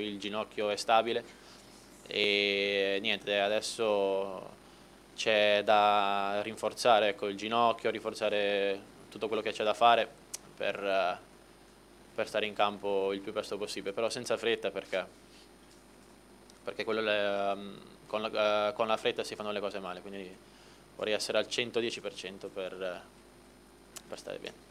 il ginocchio è stabile e niente, adesso c'è da rinforzare ecco, il ginocchio, rinforzare tutto quello che c'è da fare per, per, stare in campo il più presto possibile, però senza fretta perché, perché le, ehm, con, la, eh, con, la, fretta si fanno le cose male, quindi vorrei essere al 110% per, per stare bene.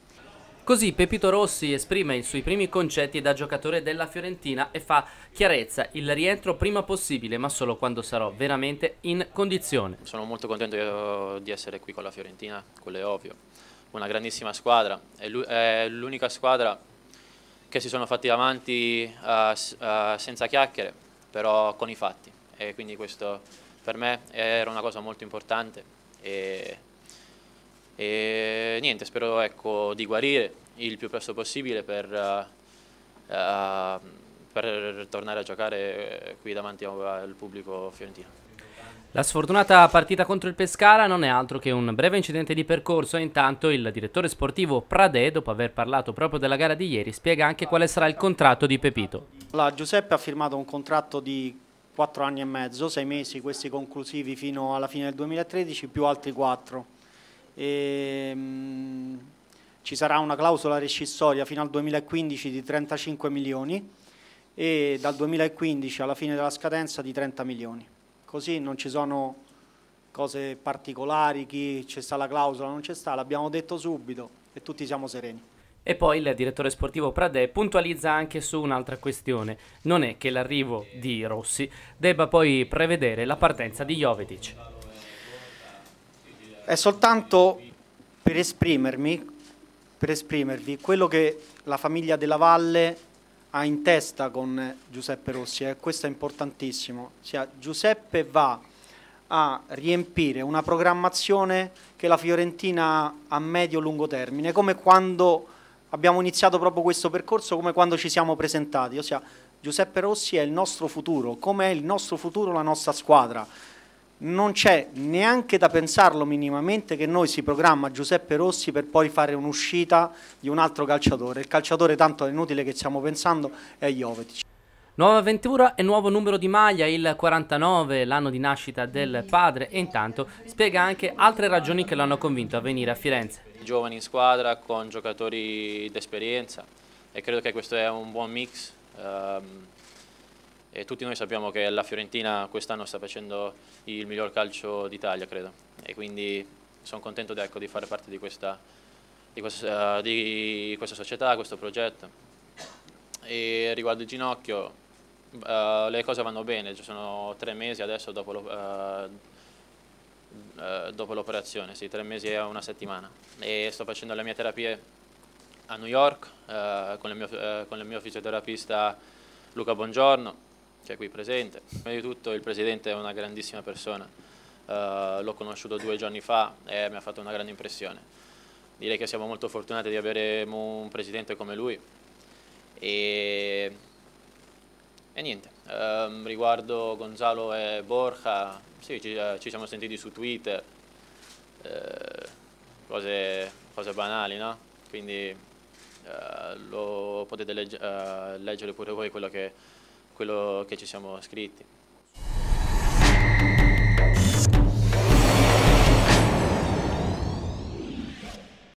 Così Pepito Rossi esprime i suoi primi concetti da giocatore della Fiorentina e fa chiarezza il rientro prima possibile, ma solo quando sarò veramente in condizione. Sono molto contento di essere qui con la Fiorentina, quello è ovvio. Una grandissima squadra, è l'unica squadra che si sono fatti avanti eh, eh, senza chiacchiere, però con i fatti. E quindi questo per me era una cosa molto importante. E e niente, spero ecco, di guarire il più presto possibile per, uh, per tornare a giocare eh, qui davanti al pubblico fiorentino. La sfortunata partita contro il Pescara non è altro che un breve incidente di percorso e intanto il direttore sportivo Pradè, dopo aver parlato proprio della gara di ieri, spiega anche quale sarà il contratto di Pepito. La Giuseppe ha firmato un contratto di 4 anni e mezzo, 6 mesi, questi conclusivi fino alla fine del 2013, più altri 4. E, ehm, mh, ci sarà una clausola rescissoria fino al 2015 di 35 milioni e dal 2015 alla fine della scadenza di 30 milioni. Così non ci sono cose particolari, chi c'è sta la clausola, non c'è sta, l'abbiamo detto subito e tutti siamo sereni. E poi il direttore sportivo Pradè puntualizza anche su un'altra questione. Non è che l'arrivo di Rossi debba poi prevedere la partenza di Jovetic è soltanto per esprimermi, per esprimervi quello che la famiglia della Valle ha in testa con Giuseppe Rossi, e questo è importantissimo. Cioè, Giuseppe va a riempire una programmazione che la Fiorentina ha a medio-lungo termine, come quando abbiamo iniziato proprio questo percorso, come quando ci siamo presentati, ossia Giuseppe Rossi è il nostro futuro, come è il nostro futuro la nostra squadra non c'è neanche da pensarlo minimamente che noi si programma Giuseppe Rossi per poi fare un'uscita di un altro calciatore. Il calciatore tanto è inutile che stiamo pensando è Jovetic. Nuova avventura e nuovo numero di maglia, il 49, l'anno di nascita del padre e intanto spiega anche altre ragioni che l'hanno convinto a venire a Firenze. Giovani in squadra con giocatori d'esperienza e credo che questo è un buon mix. Um, e tutti noi sappiamo che la Fiorentina quest'anno sta facendo il miglior calcio d'Italia, credo, e quindi sono contento di, ecco, di fare parte di questa, di, questa, di questa, società, questo progetto. E riguardo il ginocchio, uh, le cose vanno bene, ci sono tre mesi adesso dopo, eh, eh, l'operazione, uh, uh, sì, tre mesi e una settimana. E sto facendo le mie terapie a New York con il mio, con il mio fisioterapista Luca Buongiorno che è qui presente. Prima di tutto il Presidente è una grandissima persona, uh, l'ho conosciuto due giorni fa e mi ha fatto una grande impressione. Direi che siamo molto fortunati di avere un Presidente come lui. E, e niente, uh, riguardo Gonzalo e Borja, sì, ci, eh, ci siamo sentiti su Twitter, eh, cose, cose banali, no? Quindi Uh, lo potete legge, uh, leggere pure voi quello che quello che ci siamo scritti.